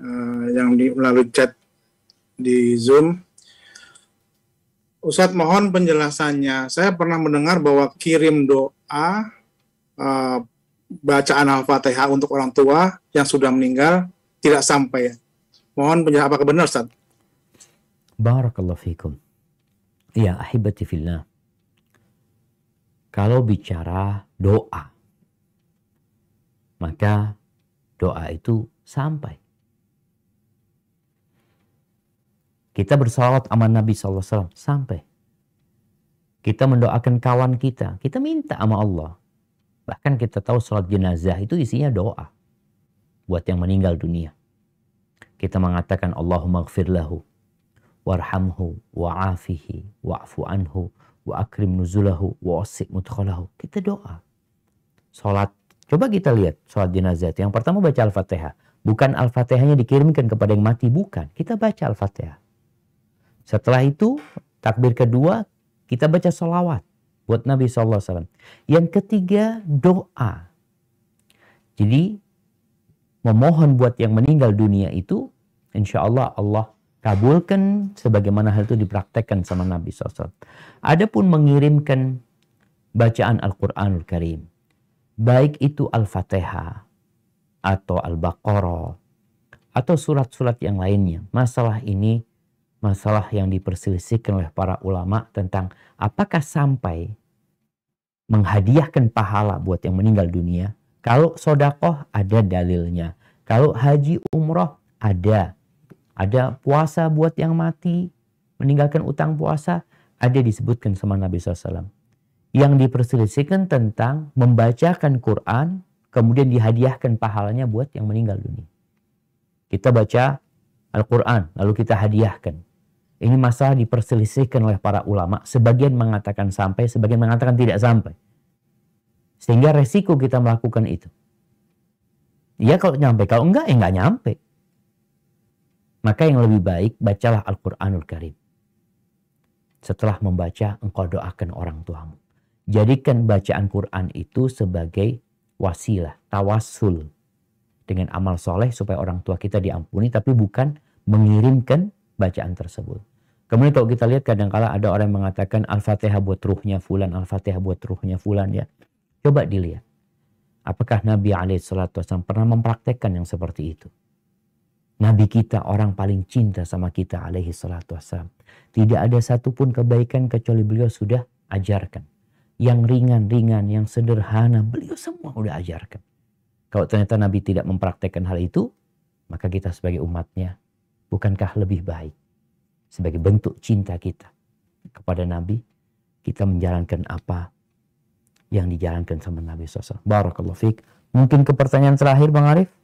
uh, yang di, melalui chat di Zoom. Ustadz mohon penjelasannya. Saya pernah mendengar bahwa kirim doa uh, bacaan Al-Fatihah untuk orang tua yang sudah meninggal tidak sampai. Ya. Mohon penjelasan apakah benar Ustaz? Barakallahu fikum. Ya ahibati fillah. Kalau bicara doa, maka doa itu sampai. Kita bersalawat sama Nabi SAW sampai. Kita mendoakan kawan kita. Kita minta sama Allah. Bahkan kita tahu sholat jenazah itu isinya doa. Buat yang meninggal dunia. Kita mengatakan Allahumma gfirlahu. Warhamhu wa'afihi wa'fu anhu wa nuzulahu wa osik Kita doa. Sholat. Coba kita lihat sholat jenazah itu. Yang pertama baca Al-Fatihah. Bukan Al-Fatihahnya dikirimkan kepada yang mati. Bukan. Kita baca Al-Fatihah. Setelah itu takbir kedua kita baca solawat buat Nabi SAW. Yang ketiga doa. Jadi memohon buat yang meninggal dunia itu insya Allah Allah kabulkan sebagaimana hal itu dipraktekkan sama Nabi SAW. Adapun mengirimkan bacaan Al-Quranul Karim. Baik itu Al-Fatihah atau Al-Baqarah atau surat-surat yang lainnya. Masalah ini masalah yang diperselisihkan oleh para ulama tentang apakah sampai menghadiahkan pahala buat yang meninggal dunia. Kalau sodakoh ada dalilnya. Kalau haji umroh ada. Ada puasa buat yang mati, meninggalkan utang puasa, ada disebutkan sama Nabi SAW. Yang diperselisihkan tentang membacakan Quran, kemudian dihadiahkan pahalanya buat yang meninggal dunia. Kita baca Al-Quran, lalu kita hadiahkan ini masalah diperselisihkan oleh para ulama. Sebagian mengatakan sampai, sebagian mengatakan tidak sampai. Sehingga resiko kita melakukan itu. Ya kalau nyampe, kalau enggak ya enggak nyampe. Maka yang lebih baik bacalah Al-Quranul Karim. Setelah membaca, engkau doakan orang tuamu. Jadikan bacaan Quran itu sebagai wasilah, tawasul dengan amal soleh supaya orang tua kita diampuni, tapi bukan mengirimkan bacaan tersebut. Kemudian kalau kita lihat kadangkala ada orang yang mengatakan Al-Fatihah buat ruhnya fulan, Al-Fatihah buat ruhnya fulan ya. Coba dilihat. Apakah Nabi Alaihi Wasallam pernah mempraktekkan yang seperti itu? Nabi kita orang paling cinta sama kita alaihi salatu wasallam. Tidak ada satupun kebaikan kecuali beliau sudah ajarkan. Yang ringan-ringan, yang sederhana, beliau semua sudah ajarkan. Kalau ternyata Nabi tidak mempraktekkan hal itu, maka kita sebagai umatnya bukankah lebih baik sebagai bentuk cinta kita kepada Nabi kita menjalankan apa yang dijalankan sama Nabi SAW. Barakallahu fiqh. Mungkin ke pertanyaan terakhir Bang Arif.